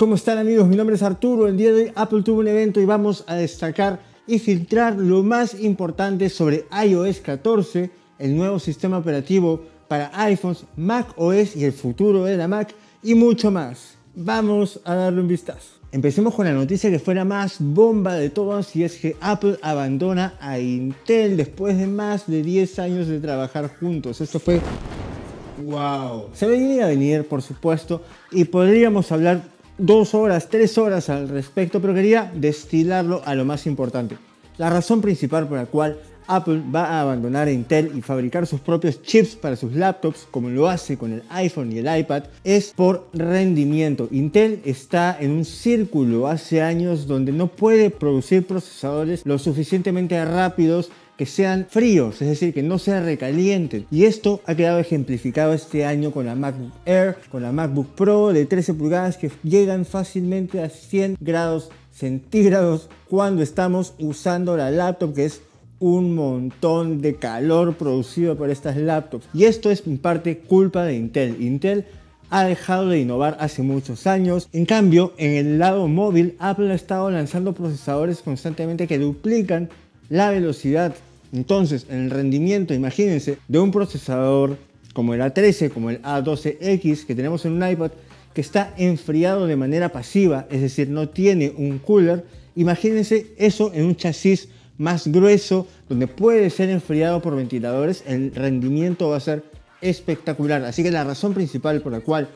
¿Cómo están amigos? Mi nombre es Arturo. El día de hoy Apple tuvo un evento y vamos a destacar y filtrar lo más importante sobre iOS 14, el nuevo sistema operativo para iPhones, Mac OS y el futuro de la Mac y mucho más. Vamos a darle un vistazo. Empecemos con la noticia que fue la más bomba de todas y es que Apple abandona a Intel después de más de 10 años de trabajar juntos. Esto fue... ¡Wow! Se venía a venir, por supuesto, y podríamos hablar dos horas, tres horas al respecto, pero quería destilarlo a lo más importante. La razón principal por la cual Apple va a abandonar Intel y fabricar sus propios chips para sus laptops, como lo hace con el iPhone y el iPad, es por rendimiento. Intel está en un círculo hace años donde no puede producir procesadores lo suficientemente rápidos que sean fríos, es decir, que no se recalienten. Y esto ha quedado ejemplificado este año con la MacBook Air, con la MacBook Pro de 13 pulgadas que llegan fácilmente a 100 grados centígrados cuando estamos usando la laptop que es un montón de calor producido por estas laptops. Y esto es en parte culpa de Intel. Intel ha dejado de innovar hace muchos años. En cambio, en el lado móvil, Apple ha estado lanzando procesadores constantemente que duplican la velocidad entonces, el rendimiento, imagínense, de un procesador como el A13, como el A12X que tenemos en un iPad, que está enfriado de manera pasiva, es decir, no tiene un cooler, imagínense eso en un chasis más grueso, donde puede ser enfriado por ventiladores, el rendimiento va a ser espectacular. Así que la razón principal por la cual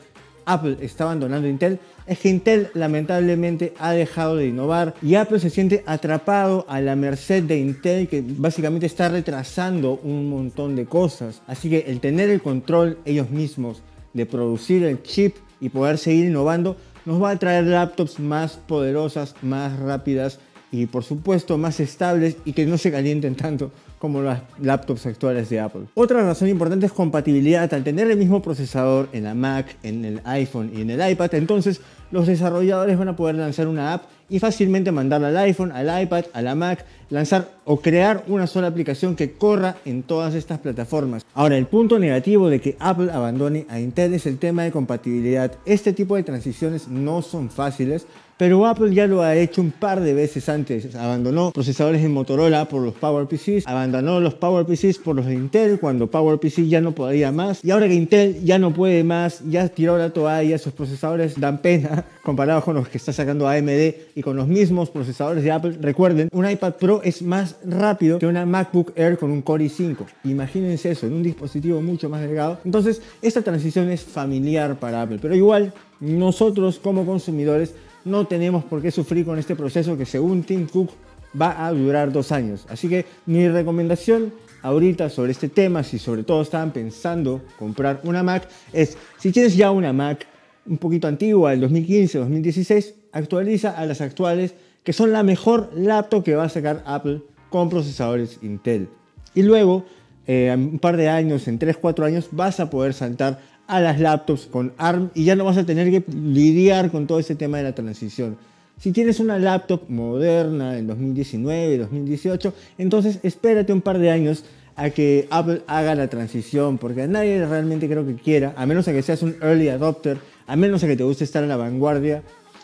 Apple está abandonando Intel es que Intel lamentablemente ha dejado de innovar y Apple se siente atrapado a la merced de Intel que básicamente está retrasando un montón de cosas. Así que el tener el control ellos mismos de producir el chip y poder seguir innovando nos va a traer laptops más poderosas, más rápidas y por supuesto más estables y que no se calienten tanto como las laptops actuales de Apple. Otra razón importante es compatibilidad. Al tener el mismo procesador en la Mac, en el iPhone y en el iPad, entonces los desarrolladores van a poder lanzar una app y fácilmente mandarla al iPhone, al iPad, a la Mac, lanzar o crear una sola aplicación que corra en todas estas plataformas. Ahora, el punto negativo de que Apple abandone a Intel es el tema de compatibilidad. Este tipo de transiciones no son fáciles, pero Apple ya lo ha hecho un par de veces antes. Abandonó procesadores en Motorola por los PowerPCs, abandonó los PowerPCs por los Intel cuando PowerPC ya no podía más. Y ahora que Intel ya no puede más, ya tiró la toalla, sus procesadores dan pena comparados con los que está sacando AMD y con los mismos procesadores de Apple. Recuerden, un iPad Pro es más rápido que una MacBook Air con un Core i5. Imagínense eso, en un dispositivo mucho más delgado. Entonces, esta transición es familiar para Apple, pero igual nosotros como consumidores no tenemos por qué sufrir con este proceso que según Tim Cook va a durar dos años. Así que mi recomendación ahorita sobre este tema, si sobre todo estaban pensando comprar una Mac, es si tienes ya una Mac, un poquito antigua, el 2015-2016, actualiza a las actuales, que son la mejor laptop que va a sacar Apple con procesadores Intel. Y luego, eh, en un par de años, en 3-4 años, vas a poder saltar a las laptops con ARM y ya no vas a tener que lidiar con todo ese tema de la transición. Si tienes una laptop moderna En 2019, 2018, entonces espérate un par de años a que Apple haga la transición, porque a nadie realmente creo que quiera, a menos que seas un early adopter, a menos que te guste estar en la vanguardia,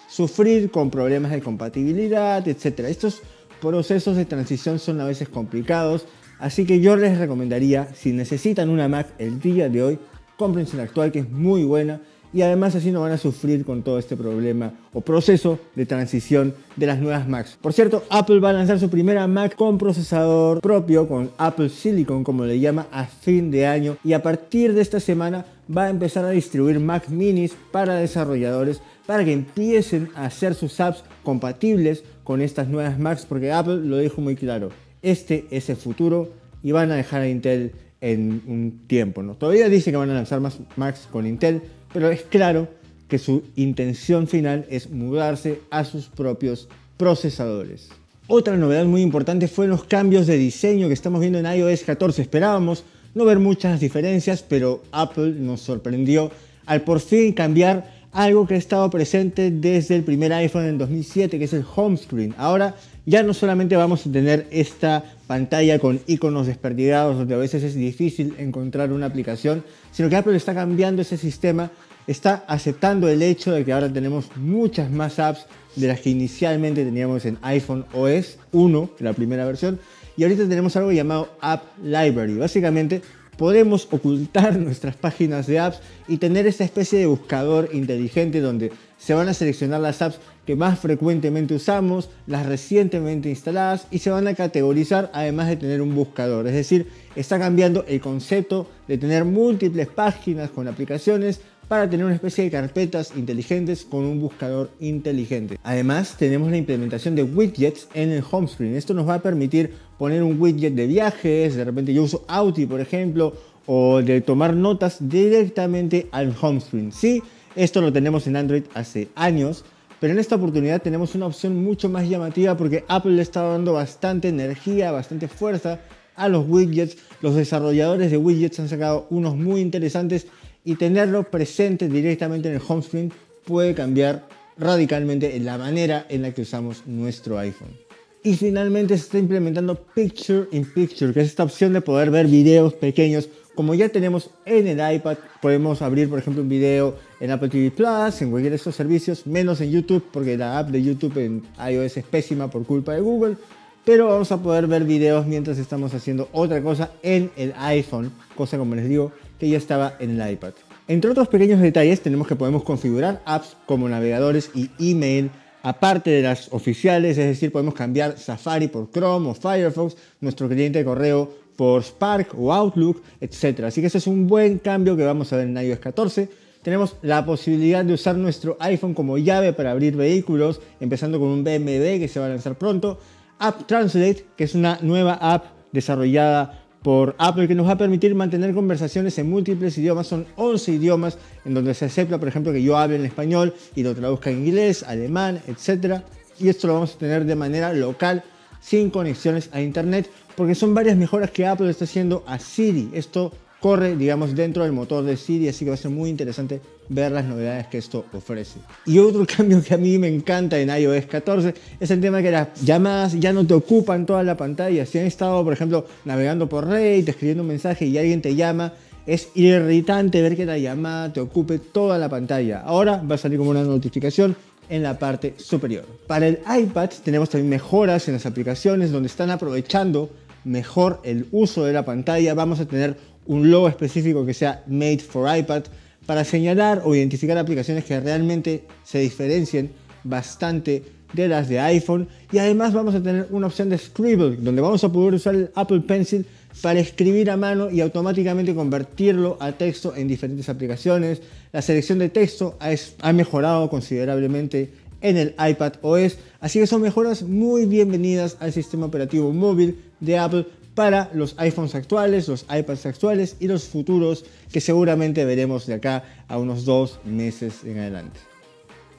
sufrir con problemas de compatibilidad, etc. Estos procesos de transición son a veces complicados, así que yo les recomendaría, si necesitan una Mac el día de hoy, compren la actual que es muy buena y además así no van a sufrir con todo este problema o proceso de transición de las nuevas Macs. Por cierto, Apple va a lanzar su primera Mac con procesador propio, con Apple Silicon como le llama, a fin de año y a partir de esta semana va a empezar a distribuir Mac minis para desarrolladores para que empiecen a hacer sus apps compatibles con estas nuevas Macs porque Apple lo dijo muy claro, este es el futuro y van a dejar a Intel en un tiempo. ¿no? Todavía dice que van a lanzar más Macs con Intel, pero es claro que su intención final es mudarse a sus propios procesadores. Otra novedad muy importante fueron los cambios de diseño que estamos viendo en iOS 14. Esperábamos no ver muchas diferencias, pero Apple nos sorprendió al por fin cambiar algo que ha estado presente desde el primer iPhone en 2007, que es el home screen. Ahora ya no solamente vamos a tener esta pantalla con iconos desperdigados, donde a veces es difícil encontrar una aplicación, sino que Apple está cambiando ese sistema, está aceptando el hecho de que ahora tenemos muchas más apps de las que inicialmente teníamos en iPhone OS 1, la primera versión, y ahorita tenemos algo llamado App Library. Básicamente podemos ocultar nuestras páginas de apps y tener esa especie de buscador inteligente donde se van a seleccionar las apps que más frecuentemente usamos, las recientemente instaladas y se van a categorizar además de tener un buscador. Es decir, está cambiando el concepto de tener múltiples páginas con aplicaciones para tener una especie de carpetas inteligentes con un buscador inteligente. Además, tenemos la implementación de widgets en el home screen. Esto nos va a permitir poner un widget de viajes, de repente yo uso Audi por ejemplo, o de tomar notas directamente al home screen. Sí, esto lo tenemos en Android hace años, pero en esta oportunidad tenemos una opción mucho más llamativa porque Apple le está dando bastante energía, bastante fuerza a los widgets. Los desarrolladores de widgets han sacado unos muy interesantes y tenerlo presente directamente en el home screen puede cambiar radicalmente la manera en la que usamos nuestro iPhone. Y finalmente se está implementando Picture in Picture, que es esta opción de poder ver videos pequeños. Como ya tenemos en el iPad, podemos abrir, por ejemplo, un video en Apple TV Plus, en cualquiera de estos servicios, menos en YouTube, porque la app de YouTube en iOS es pésima por culpa de Google. Pero vamos a poder ver videos mientras estamos haciendo otra cosa en el iPhone, cosa como les digo, que ya estaba en el iPad. Entre otros pequeños detalles tenemos que podemos configurar apps como navegadores y email, aparte de las oficiales, es decir, podemos cambiar Safari por Chrome o Firefox, nuestro cliente de correo por Spark o Outlook, etc. Así que ese es un buen cambio que vamos a ver en iOS 14. Tenemos la posibilidad de usar nuestro iPhone como llave para abrir vehículos, empezando con un BMW que se va a lanzar pronto. App Translate, que es una nueva app desarrollada por Apple que nos va a permitir mantener conversaciones en múltiples idiomas. Son 11 idiomas en donde se acepta, por ejemplo, que yo hable en español y lo traduzca en inglés, alemán, etc. Y esto lo vamos a tener de manera local, sin conexiones a Internet, porque son varias mejoras que Apple está haciendo a Siri. Esto corre, digamos, dentro del motor de Siri, así que va a ser muy interesante ver las novedades que esto ofrece. Y otro cambio que a mí me encanta en iOS 14 es el tema que las llamadas ya no te ocupan toda la pantalla. Si han estado, por ejemplo, navegando por Reddit, escribiendo un mensaje y alguien te llama, es irritante ver que la llamada te ocupe toda la pantalla. Ahora va a salir como una notificación en la parte superior. Para el iPad tenemos también mejoras en las aplicaciones donde están aprovechando mejor el uso de la pantalla. Vamos a tener un logo específico que sea made for iPad para señalar o identificar aplicaciones que realmente se diferencien bastante de las de iPhone y además vamos a tener una opción de Scribble donde vamos a poder usar el Apple Pencil para escribir a mano y automáticamente convertirlo a texto en diferentes aplicaciones. La selección de texto ha mejorado considerablemente en el iPad OS, así que son mejoras muy bienvenidas al sistema operativo móvil de Apple para los iPhones actuales, los iPads actuales y los futuros que seguramente veremos de acá a unos dos meses en adelante.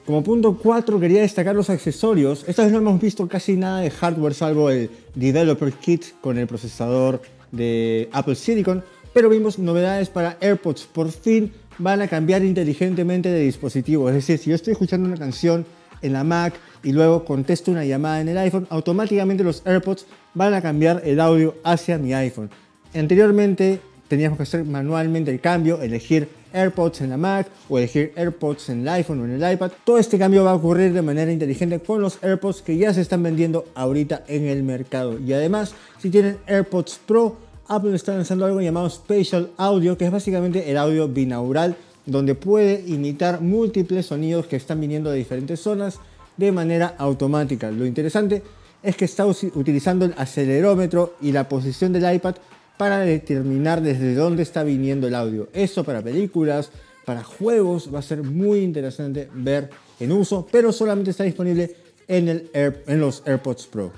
Como punto 4 quería destacar los accesorios. Esta vez no hemos visto casi nada de hardware salvo el Developer Kit con el procesador de Apple Silicon, pero vimos novedades para AirPods. Por fin van a cambiar inteligentemente de dispositivo. Es decir, si yo estoy escuchando una canción en la Mac y luego contesto una llamada en el iPhone, automáticamente los AirPods van a cambiar el audio hacia mi iPhone. Anteriormente teníamos que hacer manualmente el cambio, elegir AirPods en la Mac o elegir AirPods en el iPhone o en el iPad. Todo este cambio va a ocurrir de manera inteligente con los AirPods que ya se están vendiendo ahorita en el mercado. Y además, si tienen AirPods Pro, Apple está lanzando algo llamado Spatial Audio, que es básicamente el audio binaural, donde puede imitar múltiples sonidos que están viniendo de diferentes zonas de manera automática. Lo interesante es que está utilizando el acelerómetro y la posición del iPad para determinar desde dónde está viniendo el audio. Eso para películas, para juegos va a ser muy interesante ver en uso, pero solamente está disponible en, los AirPods Pro.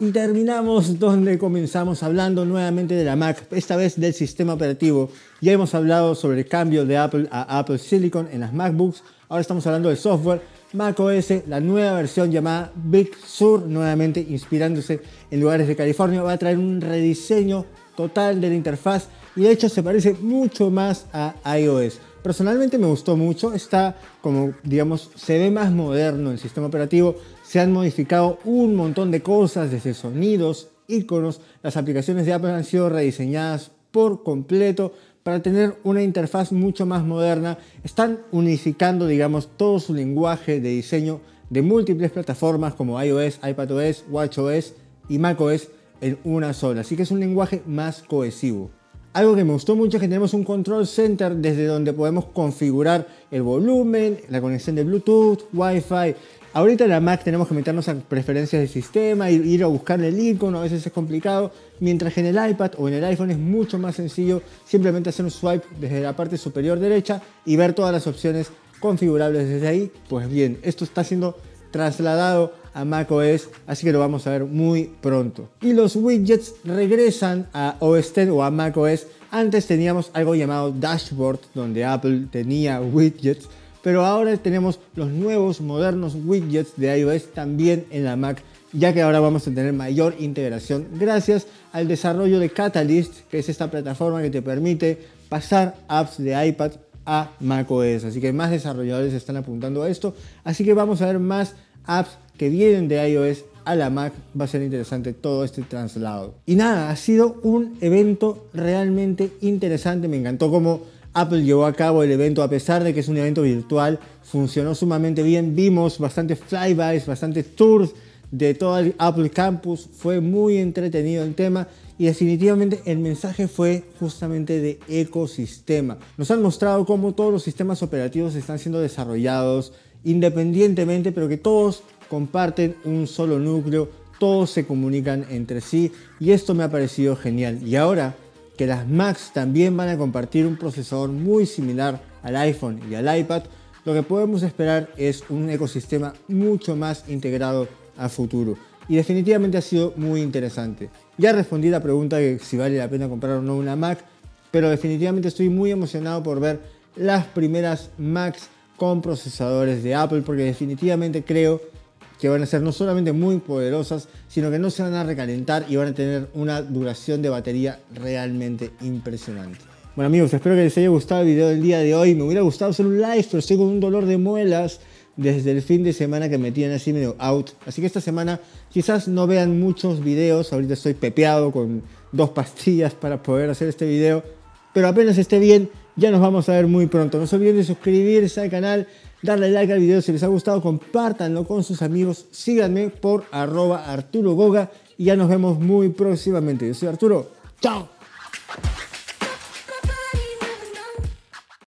Y terminamos donde comenzamos hablando nuevamente de la Mac, esta vez del sistema operativo. Ya hemos hablado sobre el cambio de Apple a Apple Silicon en las MacBooks, ahora estamos hablando del software macOS, la nueva versión llamada Big Sur, nuevamente inspirándose en lugares de California, va a traer un rediseño total de la interfaz y de hecho se parece mucho más a iOS. Personalmente me gustó mucho, está como digamos, se ve más moderno el sistema operativo, se han modificado un montón de cosas, desde sonidos, iconos, las aplicaciones de Apple han sido rediseñadas por completo, para tener una interfaz mucho más moderna. Están unificando, digamos, todo su lenguaje de diseño de múltiples plataformas como iOS, iPadOS, WatchOS y macOS en una sola. Así que es un lenguaje más cohesivo. Algo que me gustó mucho es que tenemos un control center desde donde podemos configurar el volumen, la conexión de Bluetooth, Wi-Fi Ahorita en la Mac tenemos que meternos a preferencias del sistema, ir, a buscarle el icono, a veces es complicado, mientras que en el iPad o en el iPhone es mucho más sencillo simplemente hacer un swipe desde la parte superior derecha y ver todas las opciones configurables desde ahí. Pues bien, esto está siendo trasladado a macOS, así que lo vamos a ver muy pronto. Y los widgets regresan a OS X o a macOS. Antes teníamos algo llamado dashboard, donde Apple tenía widgets pero ahora tenemos los nuevos modernos widgets de iOS también en la Mac ya que ahora vamos a tener mayor integración gracias al desarrollo de Catalyst, que es esta plataforma que te permite pasar apps de iPad a macOS. Así que más desarrolladores están apuntando a esto. Así que vamos a ver más apps que vienen de iOS a la Mac. Va a ser interesante todo este traslado. Y nada, ha sido un evento realmente interesante. Me encantó cómo Apple llevó a cabo el evento a pesar de que es un evento virtual, funcionó sumamente bien, vimos bastantes flybys, bastantes tours de todo el Apple Campus, fue muy entretenido el tema y definitivamente el mensaje fue justamente de ecosistema. Nos han mostrado cómo todos los sistemas operativos están siendo desarrollados independientemente, pero que todos comparten un solo núcleo, todos se comunican entre sí y esto me ha parecido genial. Y ahora que las Macs también van a compartir un procesador muy similar al iPhone y al iPad, lo que podemos esperar es un ecosistema mucho más integrado a futuro. Y definitivamente ha sido muy interesante. Ya respondí la pregunta de si vale la pena comprar o no una Mac, pero definitivamente estoy muy emocionado por ver las primeras Macs con procesadores de Apple, porque definitivamente creo que van a ser no solamente muy poderosas, sino que no se van a recalentar y van a tener una duración de batería realmente impresionante. Bueno amigos, espero que les haya gustado el video del día de hoy. Me hubiera gustado hacer un live, pero estoy con un dolor de muelas desde el fin de semana que me tienen así medio out. Así que esta semana quizás no vean muchos videos. Ahorita estoy pepeado con dos pastillas para poder hacer este video. Pero apenas esté bien, ya nos vamos a ver muy pronto. No se olviden de suscribirse al canal darle like al video si les ha gustado, compártanlo con sus amigos, síganme por arroba Arturo Goga y ya nos vemos muy próximamente. Yo soy Arturo, chao.